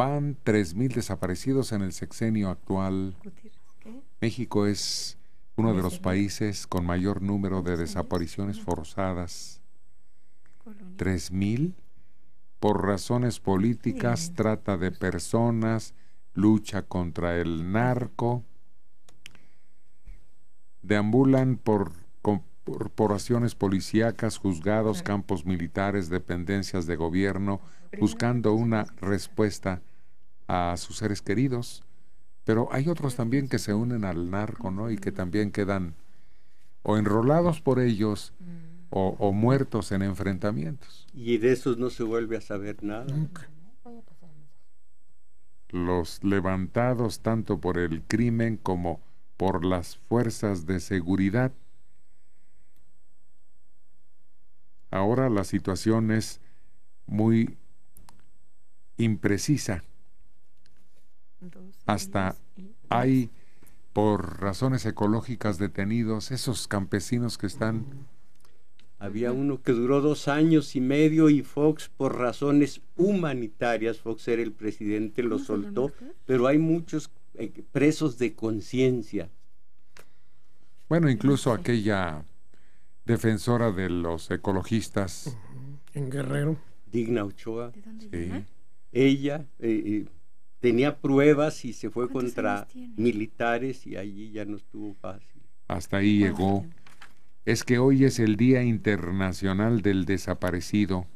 van 3.000 desaparecidos en el sexenio actual. México es uno de los países con mayor número de desapariciones forzadas. 3.000 por razones políticas, trata de personas, lucha contra el narco. Deambulan por corporaciones policíacas, juzgados, campos militares, dependencias de gobierno, buscando una respuesta a sus seres queridos, pero hay otros también que se unen al narco, ¿no? Y que también quedan o enrolados por ellos mm. o, muertos en enfrentamientos. Y de esos no se vuelve a saber nada. Los levantados tanto por el crimen como por las fuerzas de seguridad. Ahora la situación es muy imprecisa hasta hay, por razones ecológicas, detenidos esos campesinos que están... Había uno que duró dos años y medio y Fox, por razones humanitarias, Fox era el presidente, lo soltó, este? pero hay muchos eh, presos de conciencia. Bueno, incluso aquella defensora de los ecologistas. En Guerrero. Digna Ochoa. Ella, eh, eh, tenía pruebas y se fue contra militares y allí ya no estuvo fácil. Hasta ahí llegó. Es que hoy es el Día Internacional del Desaparecido.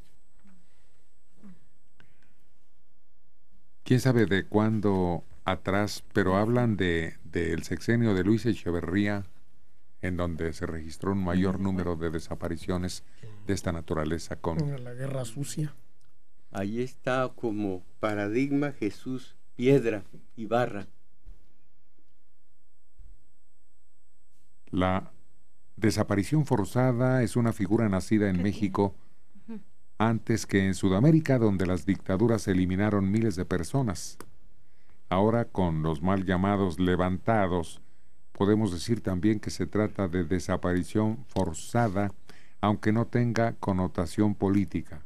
¿Quién sabe de cuándo atrás? Pero hablan del de, sexenio de Luis Echeverría, en donde se registró un mayor número de desapariciones de esta naturaleza con la guerra sucia Ahí está como paradigma Jesús, piedra y barra. La desaparición forzada es una figura nacida en México antes que en Sudamérica, donde las dictaduras eliminaron miles de personas. Ahora, con los mal llamados levantados, podemos decir también que se trata de desaparición forzada, aunque no tenga connotación política.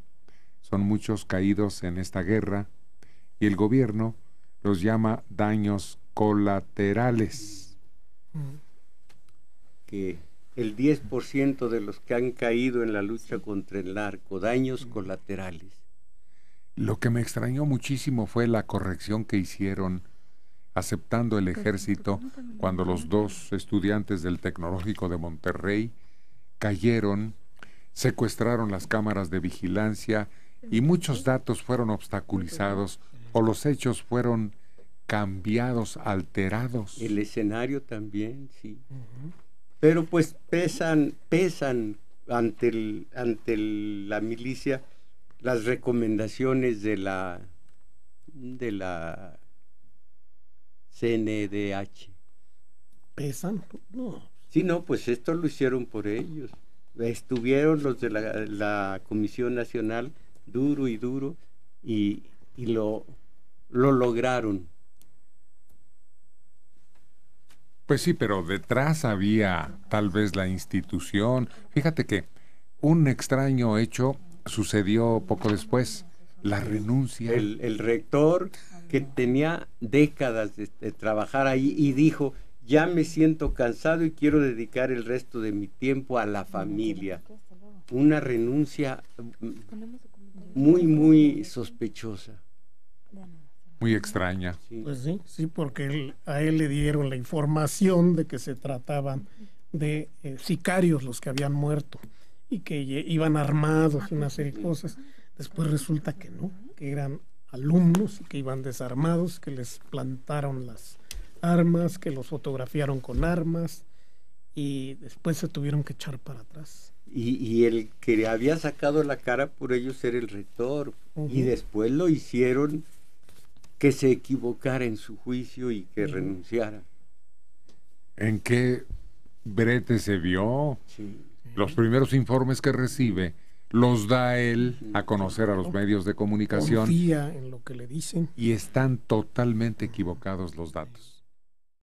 Son muchos caídos en esta guerra y el gobierno los llama daños colaterales. Que el 10% de los que han caído en la lucha contra el narco, daños colaterales. Lo que me extrañó muchísimo fue la corrección que hicieron aceptando el ejército cuando los dos estudiantes del Tecnológico de Monterrey cayeron, secuestraron las cámaras de vigilancia, y muchos datos fueron obstaculizados o los hechos fueron cambiados, alterados. El escenario también, sí. Pero pues pesan, pesan ante, el, ante la milicia las recomendaciones de la de la CNDH. ¿Pesan? No. Sí, no, pues esto lo hicieron por ellos. Estuvieron los de la, la Comisión Nacional duro y duro, y, lo, lo lograron. Pues sí, pero detrás había tal vez la institución. Fíjate que un extraño hecho sucedió poco después, la renuncia. El, rector que tenía décadas de, de, trabajar ahí y dijo, ya me siento cansado y quiero dedicar el resto de mi tiempo a la familia. Una renuncia mm, muy, muy sospechosa. Muy extraña. Sí. Pues sí, sí, porque a él le dieron la información de que se trataban de eh, sicarios los que habían muerto y que iban armados y una serie de cosas. Después resulta que no, que eran alumnos que iban desarmados, que les plantaron las armas, que los fotografiaron con armas, y después se tuvieron que echar para atrás. Y, y el que había sacado la cara por ellos era el rector, y después lo hicieron que se equivocara en su juicio y que renunciara. ¿En qué brete se vio? Los primeros informes que recibe los da él a conocer a los medios de comunicación. Confía en lo que le dicen. Y están totalmente equivocados los datos.